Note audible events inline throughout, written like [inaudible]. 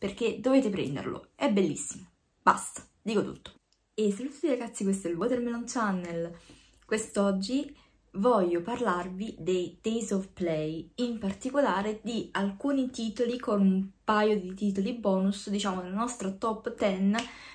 perché dovete prenderlo, è bellissimo, basta, dico tutto. E saluto tutti ragazzi, questo è il Watermelon Channel, quest'oggi voglio parlarvi dei Days of Play, in particolare di alcuni titoli con un paio di titoli bonus, diciamo la nostra top 10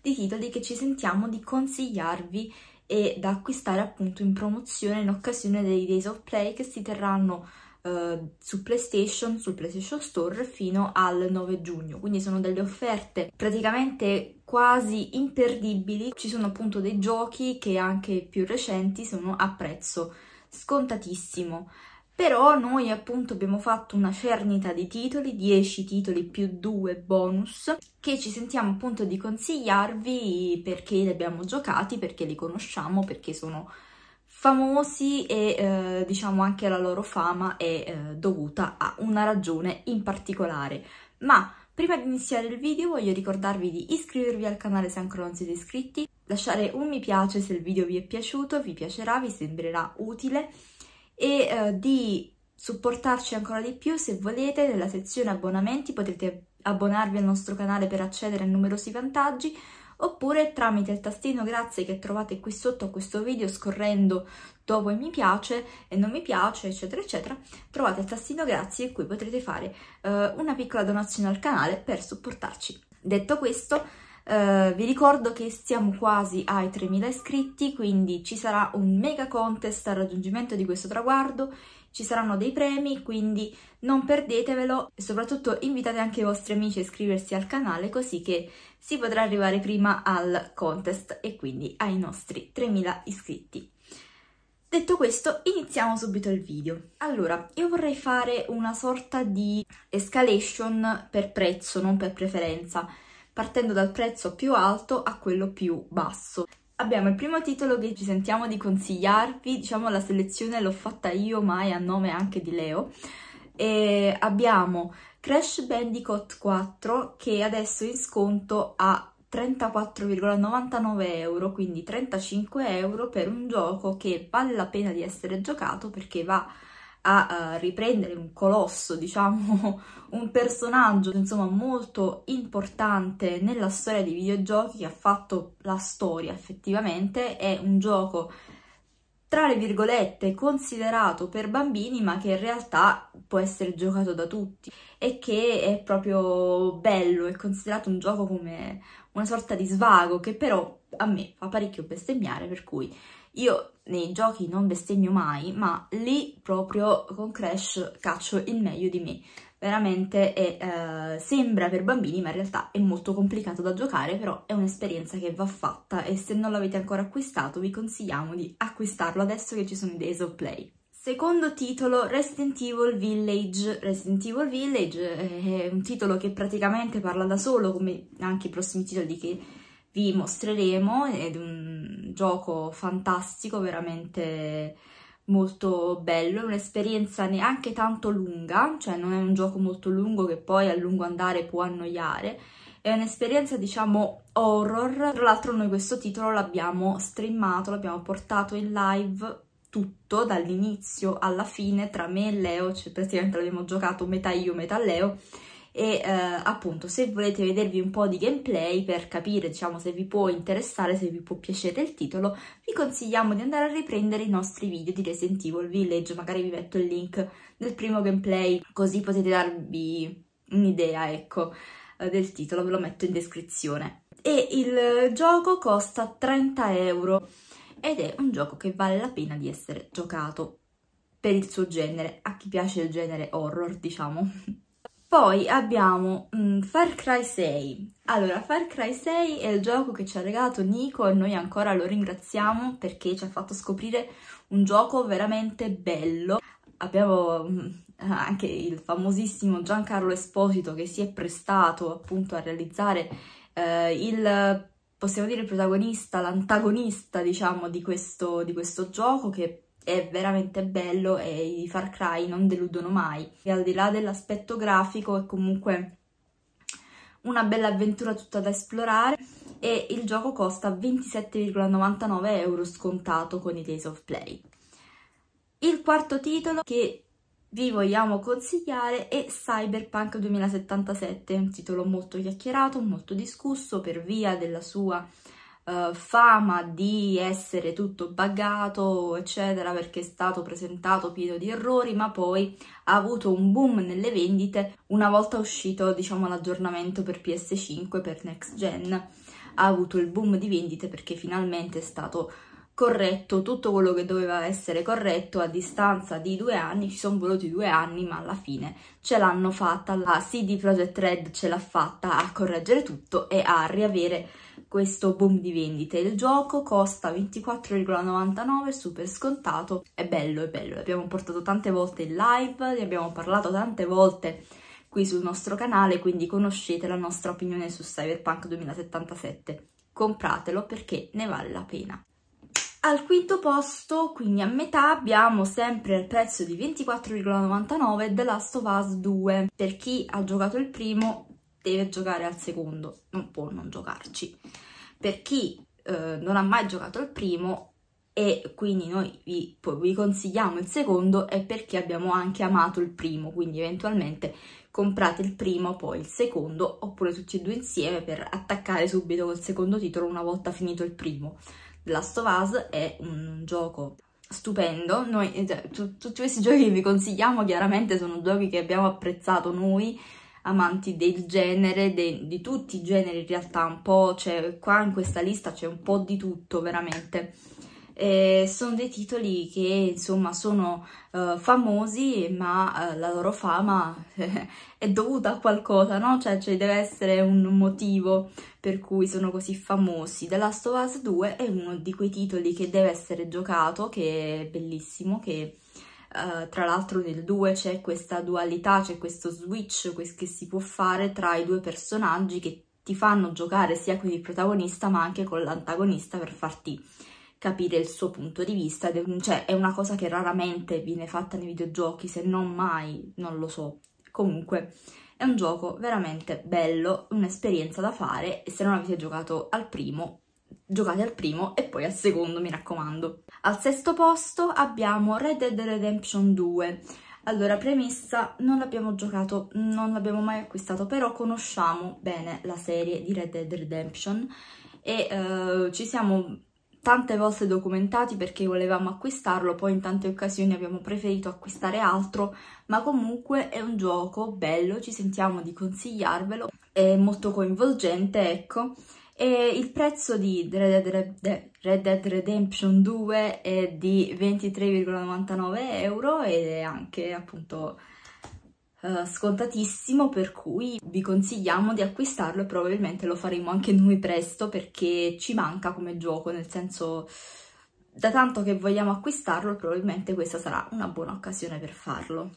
di titoli che ci sentiamo di consigliarvi e da acquistare appunto in promozione in occasione dei Days of Play che si terranno eh, su PlayStation, sul PlayStation Store fino al 9 giugno, quindi sono delle offerte praticamente quasi imperdibili, ci sono appunto dei giochi che anche più recenti sono a prezzo scontatissimo però noi appunto abbiamo fatto una cernita di titoli, 10 titoli più 2 bonus, che ci sentiamo appunto di consigliarvi perché li abbiamo giocati, perché li conosciamo, perché sono famosi e eh, diciamo anche la loro fama è eh, dovuta a una ragione in particolare. Ma prima di iniziare il video voglio ricordarvi di iscrivervi al canale se ancora non siete iscritti, lasciare un mi piace se il video vi è piaciuto, vi piacerà, vi sembrerà utile e eh, di supportarci ancora di più se volete nella sezione abbonamenti potete abbonarvi al nostro canale per accedere a numerosi vantaggi oppure tramite il tastino grazie che trovate qui sotto a questo video scorrendo dopo mi piace e non mi piace eccetera eccetera trovate il tastino grazie e qui potrete fare eh, una piccola donazione al canale per supportarci. Detto questo Uh, vi ricordo che siamo quasi ai 3.000 iscritti, quindi ci sarà un mega contest al raggiungimento di questo traguardo ci saranno dei premi, quindi non perdetevelo e soprattutto invitate anche i vostri amici a iscriversi al canale così che si potrà arrivare prima al contest e quindi ai nostri 3000 iscritti. Detto questo, iniziamo subito il video. Allora, io vorrei fare una sorta di escalation per prezzo, non per preferenza, partendo dal prezzo più alto a quello più basso. Abbiamo il primo titolo che ci sentiamo di consigliarvi, diciamo la selezione l'ho fatta io, ma è a nome anche di Leo. E abbiamo Crash Bandicoot 4 che adesso è in sconto a 34,99 euro, quindi 35 euro per un gioco che vale la pena di essere giocato perché va a uh, riprendere un colosso, diciamo, [laughs] un personaggio insomma molto importante nella storia dei videogiochi che ha fatto la storia effettivamente, è un gioco tra le virgolette considerato per bambini ma che in realtà può essere giocato da tutti e che è proprio bello, è considerato un gioco come una sorta di svago che però a me fa parecchio bestemmiare, per cui io nei giochi non bestemmio mai, ma lì proprio con Crash caccio il meglio di me. Veramente è, eh, sembra per bambini, ma in realtà è molto complicato da giocare, però è un'esperienza che va fatta e se non l'avete ancora acquistato vi consigliamo di acquistarlo adesso che ci sono i Days of Play. Secondo titolo Resident Evil Village. Resident Evil Village eh, è un titolo che praticamente parla da solo, come anche i prossimi titoli che vi mostreremo, ed è un gioco fantastico, veramente molto bello, è un'esperienza neanche tanto lunga, cioè non è un gioco molto lungo che poi a lungo andare può annoiare, è un'esperienza diciamo horror, tra l'altro noi questo titolo l'abbiamo streamato, l'abbiamo portato in live tutto dall'inizio alla fine tra me e Leo, cioè praticamente l'abbiamo giocato metà io metà Leo e eh, appunto se volete vedervi un po' di gameplay per capire diciamo se vi può interessare, se vi può piacere il titolo, vi consigliamo di andare a riprendere i nostri video di Resident Evil Village, magari vi metto il link del primo gameplay così potete darvi un'idea ecco eh, del titolo, ve lo metto in descrizione. E il gioco costa 30 euro ed è un gioco che vale la pena di essere giocato per il suo genere, a chi piace il genere horror diciamo. [laughs] Poi abbiamo mh, mm, Far Cry 6. Allora, Far Cry 6 è il gioco che ci ha regalato Nico e noi ancora lo ringraziamo perché ci ha fatto scoprire un gioco veramente bello. Abbiamo mh, mm, anche il famosissimo Giancarlo Esposito che si è prestato appunto a realizzare eh, il, possiamo dire, protagonista, l'antagonista diciamo di questo, di questo gioco che è veramente bello e i Far Cry non deludono mai. E al di là dell'aspetto grafico è comunque una bella avventura tutta da esplorare e il gioco costa 27,99 euro scontato con i Days of Play. Il quarto titolo che vi vogliamo consigliare è Cyberpunk 2077, un titolo molto chiacchierato, molto discusso per via della sua uh, fama di essere tutto buggato, eccetera, perché è stato presentato pieno di errori, ma poi ha avuto un boom nelle vendite una volta uscito, diciamo, l'aggiornamento per PS5 per next gen. Ha avuto il boom di vendite perché finalmente è stato corretto tutto quello che doveva essere corretto a distanza di due anni, ci sono voluti due anni ma alla fine ce l'hanno fatta, la CD Projekt Red ce l'ha fatta a correggere tutto e a riavere questo boom di vendite. Il gioco costa 24,99, super scontato, è bello, è bello, l'abbiamo portato tante volte in live, ne abbiamo parlato tante volte qui sul nostro canale, quindi conoscete la nostra opinione su Cyberpunk 2077. Compratelo perché ne vale la pena. Al quinto posto, quindi a metà, abbiamo sempre al prezzo di 24,99 The Last of Us 2. Per chi ha giocato il primo deve giocare al secondo, non può non giocarci. Per chi eh, non ha mai giocato al primo e quindi noi vi, vi consigliamo il secondo è perché abbiamo anche amato il primo, quindi eventualmente comprate il primo, poi il secondo, oppure tutti e due insieme per attaccare subito col secondo titolo una volta finito il primo. The Last of Us è un gioco stupendo, noi, eh, tutti questi giochi che vi consigliamo chiaramente sono giochi che abbiamo apprezzato noi, amanti del genere, de, di tutti i generi in realtà, un po', cioè, qua in questa lista c'è un po' di tutto veramente. Eh, sono dei titoli che insomma sono eh, famosi ma eh, la loro fama eh, è dovuta a qualcosa, no? Cioè ci cioè deve essere un motivo per cui sono così famosi. The Last of Us 2 è uno di quei titoli che deve essere giocato, che è bellissimo, che eh, tra l'altro nel 2 c'è questa dualità, c'è questo switch che si può fare tra i due personaggi che ti fanno giocare sia con il protagonista ma anche con l'antagonista per farti capire il suo punto di vista, cioè è una cosa che raramente viene fatta nei videogiochi, se non mai, non lo so. Comunque è un gioco veramente bello, un'esperienza da fare e se non avete giocato al primo giocate al primo e poi al secondo, mi raccomando. Al sesto posto abbiamo Red Dead Redemption 2. Allora, premessa, non l'abbiamo giocato, non l'abbiamo mai acquistato, però conosciamo bene la serie di Red Dead Redemption e eh, ci siamo tante volte documentati perché volevamo acquistarlo, poi in tante occasioni abbiamo preferito acquistare altro, ma comunque è un gioco bello, ci sentiamo di consigliarvelo, è molto coinvolgente, ecco, e il prezzo di Red Dead, Red Dead Redemption 2 è di 23,99 euro ed è anche appunto Uh, scontatissimo per cui vi consigliamo di acquistarlo e probabilmente lo faremo anche noi presto perché ci manca come gioco nel senso da tanto che vogliamo acquistarlo probabilmente questa sarà una buona occasione per farlo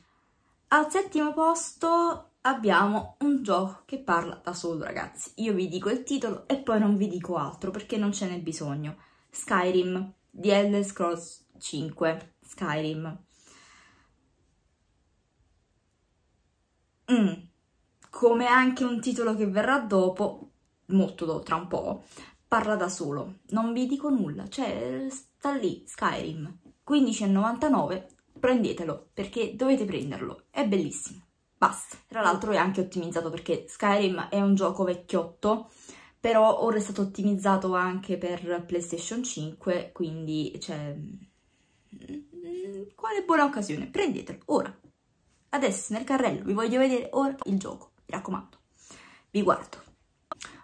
al settimo posto abbiamo un gioco che parla da solo, ragazzi. Io vi dico il titolo e poi non vi dico altro perché non ce n'è bisogno. Skyrim, di Elder Scrolls 5, Skyrim. Mm. Come anche un titolo che verrà dopo, molto dopo, tra un po', parla da solo. Non vi dico nulla, cioè sta lì, Skyrim. 15,99, prendetelo, perché dovete prenderlo, è bellissimo basta. Tra mm. l'altro è anche ottimizzato perché Skyrim è un gioco vecchiotto, però ora è stato ottimizzato anche per PlayStation 5, quindi cioè, mm, quale buona occasione, prendetelo ora. Adesso nel carrello vi voglio vedere ora il gioco, mi raccomando, vi guardo.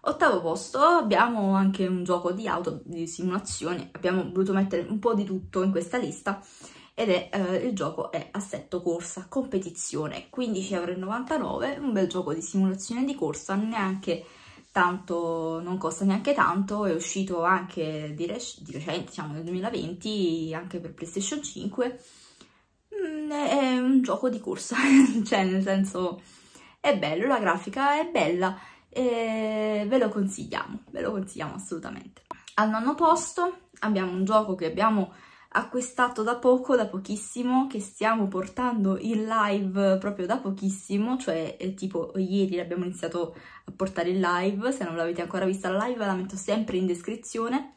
Ottavo posto, abbiamo anche un gioco di auto, di simulazione, abbiamo voluto mettere un po' di tutto in questa lista ed è eh, il gioco è Assetto Corsa Competizione, 15,99€, un bel gioco di simulazione di corsa, neanche tanto, non costa neanche tanto, è uscito anche di, rec di recente, diciamo nel 2020, anche per PlayStation 5, mm, è un gioco di corsa, [laughs] cioè nel senso è bello, la grafica è bella, e ve lo consigliamo, ve lo consigliamo assolutamente. Al nono posto abbiamo un gioco che abbiamo acquistato da poco, da pochissimo, che stiamo portando in live proprio da pochissimo, cioè eh, tipo ieri l'abbiamo iniziato a portare in live, se non l'avete ancora vista la live la metto sempre in descrizione.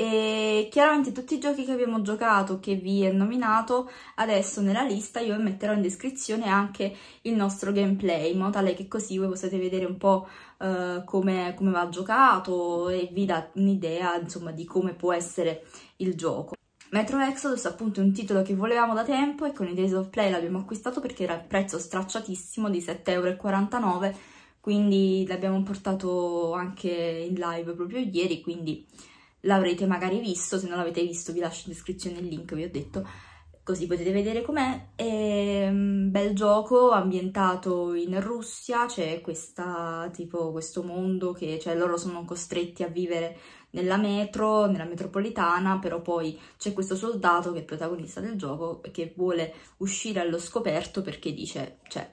E chiaramente tutti i giochi che abbiamo giocato, che vi ho nominato, adesso nella lista io metterò in descrizione anche il nostro gameplay, in modo tale che così voi possiate vedere un po' uh, come, come va giocato e vi dà un'idea insomma di come può essere il gioco. Metro Exodus appunto è un titolo che volevamo da tempo e con i Days of Play l'abbiamo acquistato perché era a prezzo stracciatissimo di 7,49€, quindi l'abbiamo portato anche in live proprio ieri, quindi l'avrete magari visto, se non l'avete visto vi lascio in descrizione il link, vi ho detto, così potete vedere com'è. È ehm, un bel gioco ambientato in Russia, c'è questo mondo che cioè, loro sono costretti a vivere nella metro, nella metropolitana, però poi c'è questo soldato che è il protagonista del gioco che vuole uscire allo scoperto perché dice, cioè,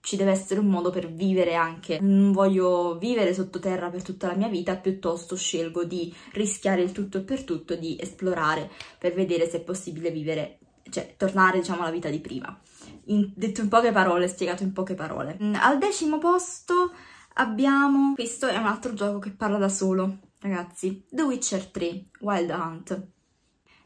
ci deve essere un modo per vivere anche. Non voglio vivere sottoterra per tutta la mia vita, piuttosto scelgo di rischiare il tutto e per tutto, di esplorare per vedere se è possibile vivere, cioè tornare diciamo alla vita di prima. In, detto in poche parole, spiegato in poche parole. Mm, al decimo posto abbiamo... questo è un altro gioco che parla da solo ragazzi, The Witcher 3, Wild Hunt.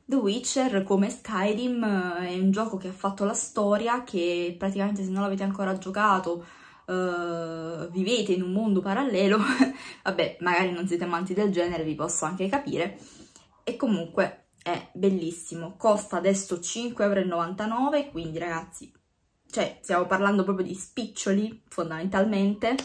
The Witcher, come Skyrim, eh, è un gioco che ha fatto la storia, che praticamente se non l'avete ancora giocato uh, vivete in un mondo parallelo, [laughs] vabbè, magari non siete amanti del genere, vi posso anche capire, e comunque è bellissimo. Costa adesso 5,99€, quindi ragazzi, cioè stiamo parlando proprio di spiccioli fondamentalmente,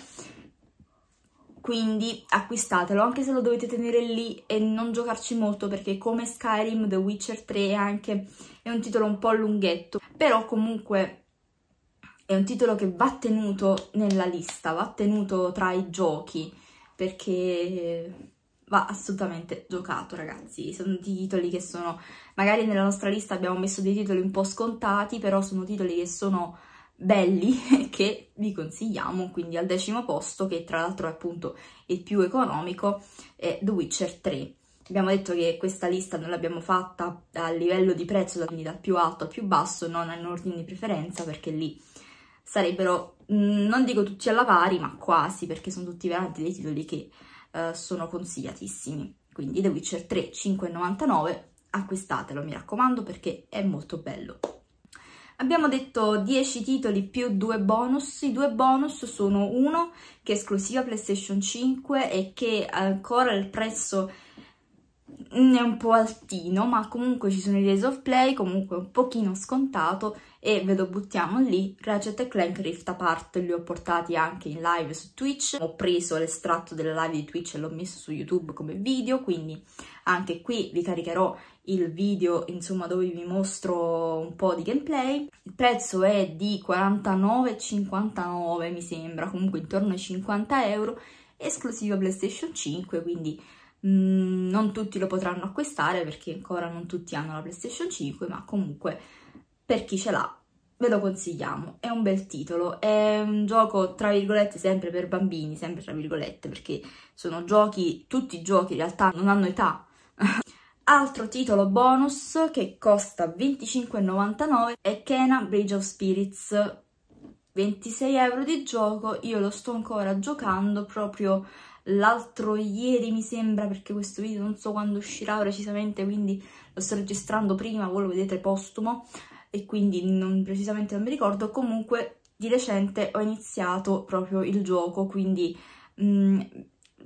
quindi acquistatelo anche se lo dovete tenere lì e non giocarci molto perché come Skyrim The Witcher 3 è anche è un titolo un po' lunghetto però comunque è un titolo che va tenuto nella lista va tenuto tra i giochi perché va assolutamente giocato ragazzi sono titoli che sono magari nella nostra lista abbiamo messo dei titoli un po' scontati però sono titoli che sono belli [laughs] che vi consigliamo, quindi al decimo posto, che tra l'altro è appunto il più economico, è The Witcher 3. Abbiamo detto che questa lista non l'abbiamo fatta a livello di prezzo, quindi dal più alto al più basso, non in ordine di preferenza, perché lì sarebbero, mm, non dico tutti alla pari, ma quasi, perché sono tutti veramente dei titoli che eh, sono consigliatissimi. Quindi The Witcher 3, 5,99, acquistatelo, mi raccomando, perché è molto bello. Abbiamo detto 10 titoli più 2 bonus, i due bonus sono uno che è esclusiva PlayStation 5 e che ancora il prezzo è un po' altino, ma comunque ci sono i Days of Play, comunque un pochino scontato, e ve lo buttiamo lì. Ratchet Clank Rift Apart li ho portati anche in live su Twitch, ho preso l'estratto della live di Twitch e l'ho messo su YouTube come video, quindi anche qui vi caricherò il video insomma dove vi mostro un po' di gameplay il prezzo è di 49,59 mi sembra comunque intorno ai 50 euro esclusivo playstation 5 quindi mh, mm, non tutti lo potranno acquistare perché ancora non tutti hanno la playstation 5 ma comunque per chi ce l'ha ve lo consigliamo, è un bel titolo, è un gioco tra virgolette sempre per bambini, sempre tra virgolette, perché sono giochi, tutti i giochi in realtà non hanno età. [laughs] Altro titolo bonus che costa 25,99 è Kena Bridge of Spirits, 26 euro di gioco, io lo sto ancora giocando proprio l'altro ieri mi sembra perché questo video non so quando uscirà precisamente quindi lo sto registrando prima, voi lo vedete postumo e quindi non, precisamente non mi ricordo, comunque di recente ho iniziato proprio il gioco, quindi mh, mm,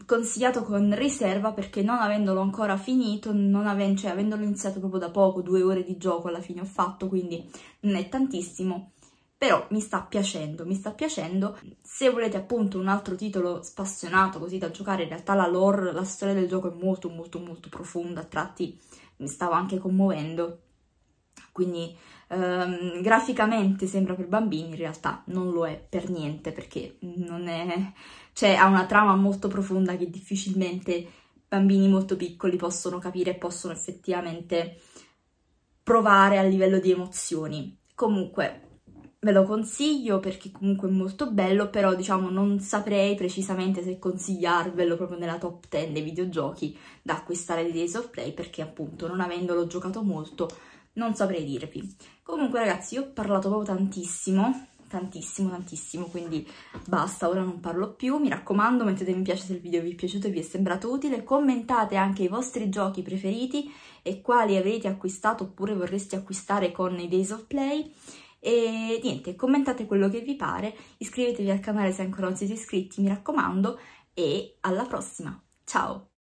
consigliato con riserva perché non avendolo ancora finito, non avendo, cioè avendolo iniziato proprio da poco, due ore di gioco alla fine ho fatto, quindi non è tantissimo, però mi sta piacendo, mi sta piacendo. Se volete appunto un altro titolo spassionato così da giocare, in realtà la lore, la storia del gioco è molto molto molto profonda, a tratti mi stava anche commuovendo, quindi ehm, graficamente sembra per bambini, in realtà non lo è per niente perché non è, cioè, ha una trama molto profonda che difficilmente bambini molto piccoli possono capire e possono effettivamente provare a livello di emozioni. Comunque ve lo consiglio perché comunque è molto bello, però diciamo non saprei precisamente se consigliarvelo proprio nella top 10 dei videogiochi da acquistare di Days of Play perché appunto non avendolo giocato molto non saprei dirvi. Comunque ragazzi, io ho parlato proprio tantissimo, tantissimo, tantissimo, quindi basta, ora non parlo più. Mi raccomando, mettete mi piace se il video vi è piaciuto e vi è sembrato utile, commentate anche i vostri giochi preferiti e quali avete acquistato oppure vorreste acquistare con i Days of Play. E niente, commentate quello che vi pare, iscrivetevi al canale se ancora non siete iscritti, mi raccomando, e alla prossima. Ciao!